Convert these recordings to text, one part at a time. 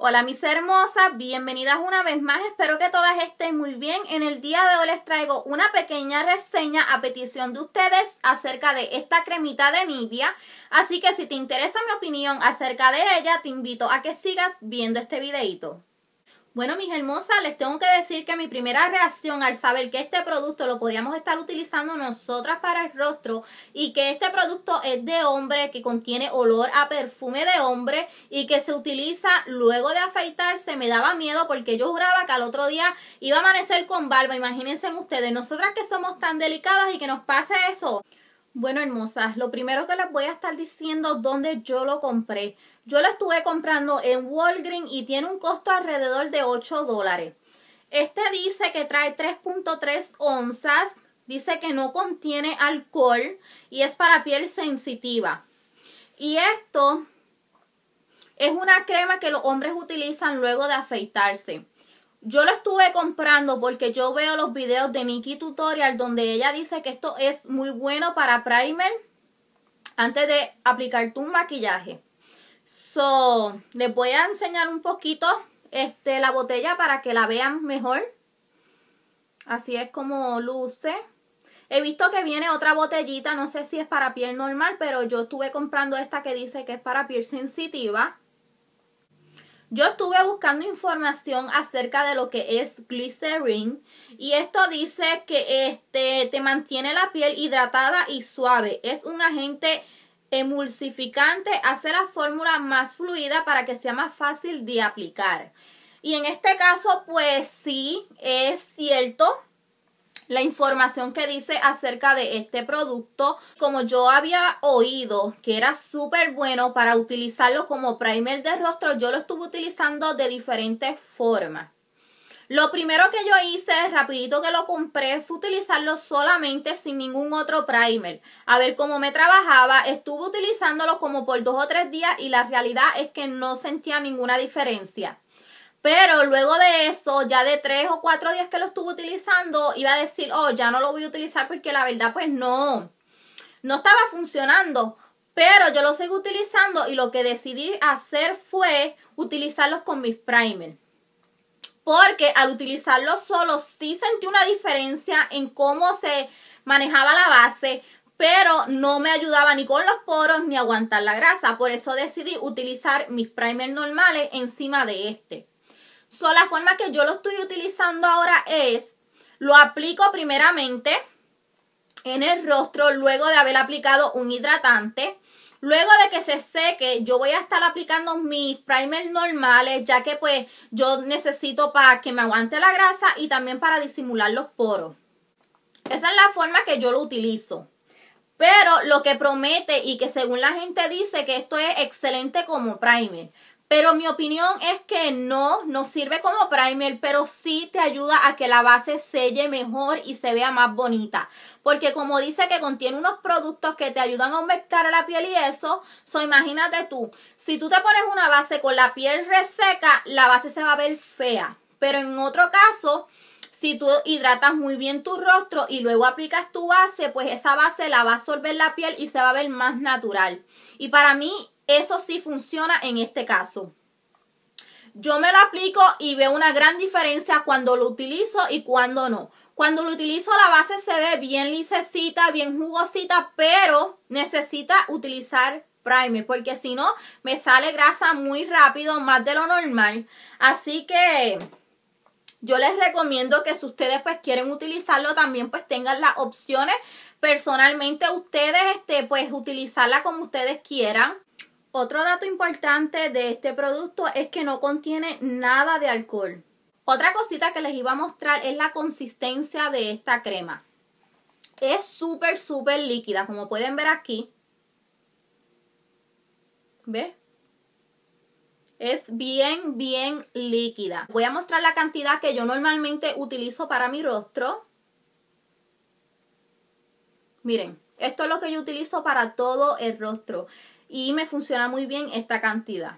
Hola mis hermosas, bienvenidas una vez más, espero que todas estén muy bien. En el día de hoy les traigo una pequeña reseña a petición de ustedes acerca de esta cremita de Nivea. Así que si te interesa mi opinión acerca de ella, te invito a que sigas viendo este videito. Bueno, mis hermosas, les tengo que decir que mi primera reacción al saber que este producto lo podíamos estar utilizando nosotras para el rostro y que este producto es de hombre, que contiene olor a perfume de hombre y que se utiliza luego de afeitarse, me daba miedo porque yo juraba que al otro día iba a amanecer con barba. Imagínense ustedes, nosotras que somos tan delicadas y que nos pase eso. Bueno, hermosas, lo primero que les voy a estar diciendo dónde yo lo compré. Yo lo estuve comprando en Walgreens y tiene un costo alrededor de 8 dólares. Este dice que trae 3.3 onzas, dice que no contiene alcohol y es para piel sensitiva. Y esto es una crema que los hombres utilizan luego de afeitarse. Yo lo estuve comprando porque yo veo los videos de Nikki Tutorial donde ella dice que esto es muy bueno para primer antes de aplicar tu maquillaje. So, les voy a enseñar un poquito este, la botella para que la vean mejor. Así es como luce. He visto que viene otra botellita, no sé si es para piel normal, pero yo estuve comprando esta que dice que es para piel sensitiva. Yo estuve buscando información acerca de lo que es glycerin y esto dice que este te mantiene la piel hidratada y suave. Es un agente emulsificante, hace la fórmula más fluida para que sea más fácil de aplicar. Y en este caso, pues sí, es cierto la información que dice acerca de este producto. Como yo había oído que era súper bueno para utilizarlo como primer de rostro, yo lo estuve utilizando de diferentes formas. Lo primero que yo hice, rapidito que lo compré, fue utilizarlo solamente sin ningún otro primer. A ver cómo me trabajaba, estuve utilizándolo como por dos o tres días y la realidad es que no sentía ninguna diferencia. Pero luego de eso, ya de tres o cuatro días que lo estuve utilizando, iba a decir, oh, ya no lo voy a utilizar porque la verdad, pues no, no estaba funcionando. Pero yo lo seguí utilizando y lo que decidí hacer fue utilizarlos con mis primers. Porque al utilizarlos solo sí sentí una diferencia en cómo se manejaba la base, pero no me ayudaba ni con los poros ni aguantar la grasa. Por eso decidí utilizar mis primers normales encima de este. So, la forma que yo lo estoy utilizando ahora es, lo aplico primeramente en el rostro luego de haber aplicado un hidratante. Luego de que se seque, yo voy a estar aplicando mis primers normales, ya que pues yo necesito para que me aguante la grasa y también para disimular los poros. Esa es la forma que yo lo utilizo. Pero lo que promete y que según la gente dice que esto es excelente como primer. Pero mi opinión es que no, no sirve como primer, pero sí te ayuda a que la base selle mejor y se vea más bonita. Porque como dice que contiene unos productos que te ayudan a aumentar la piel y eso, so imagínate tú, si tú te pones una base con la piel reseca, la base se va a ver fea. Pero en otro caso, si tú hidratas muy bien tu rostro y luego aplicas tu base, pues esa base la va a absorber la piel y se va a ver más natural. Y para mí eso sí funciona en este caso. Yo me lo aplico y veo una gran diferencia cuando lo utilizo y cuando no. Cuando lo utilizo la base se ve bien lisecita, bien jugosita, pero necesita utilizar primer porque si no me sale grasa muy rápido, más de lo normal. Así que yo les recomiendo que si ustedes pues quieren utilizarlo también pues tengan las opciones. Personalmente ustedes este pues utilizarla como ustedes quieran. Otro dato importante de este producto es que no contiene nada de alcohol. Otra cosita que les iba a mostrar es la consistencia de esta crema. Es súper, súper líquida, como pueden ver aquí. ¿Ves? Es bien, bien líquida. Voy a mostrar la cantidad que yo normalmente utilizo para mi rostro. Miren, esto es lo que yo utilizo para todo el rostro y me funciona muy bien esta cantidad.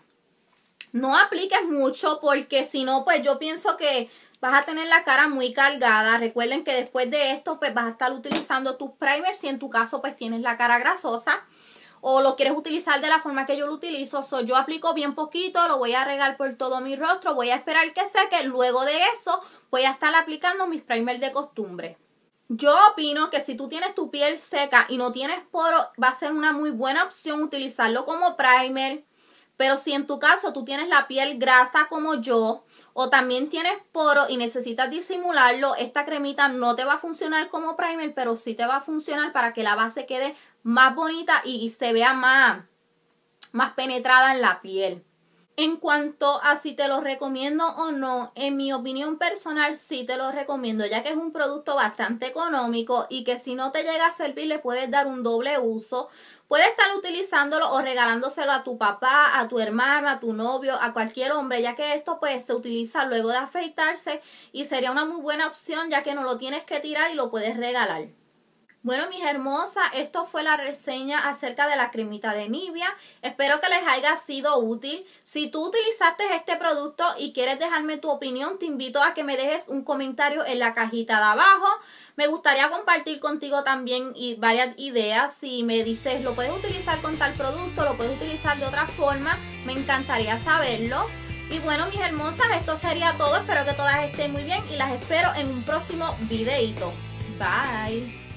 No apliques mucho porque si no, pues yo pienso que vas a tener la cara muy cargada. Recuerden que después de esto, pues vas a estar utilizando tus primers si en tu caso, pues tienes la cara grasosa o lo quieres utilizar de la forma que yo lo utilizo. yo aplico bien poquito, lo voy a regar por todo mi rostro, voy a esperar que seque. Luego de eso, voy a estar aplicando mis primers de costumbre. Yo opino que si tú tienes tu piel seca y no tienes poro, va a ser una muy buena opción utilizarlo como primer. Pero si en tu caso tú tienes la piel grasa como yo, o también tienes poro y necesitas disimularlo, esta cremita no te va a funcionar como primer, pero sí te va a funcionar para que la base quede más bonita y se vea más, más penetrada en la piel. En cuanto a si te lo recomiendo o no, en mi opinión personal sí te lo recomiendo, ya que es un producto bastante económico y que si no te llega a servir le puedes dar un doble uso. Puedes estar utilizándolo o regalándoselo a tu papá, a tu hermano, a tu novio, a cualquier hombre, ya que esto pues se utiliza luego de afeitarse y sería una muy buena opción ya que no lo tienes que tirar y lo puedes regalar. Bueno, mis hermosas, esto fue la reseña acerca de la cremita de Nivea. Espero que les haya sido útil. Si tú utilizaste este producto y quieres dejarme tu opinión, te invito a que me dejes un comentario en la cajita de abajo. Me gustaría compartir contigo también varias ideas. Si me dices, lo puedes utilizar con tal producto, lo puedes utilizar de otra forma, me encantaría saberlo. Y bueno, mis hermosas, esto sería todo. Espero que todas estén muy bien y las espero en un próximo videito. Bye.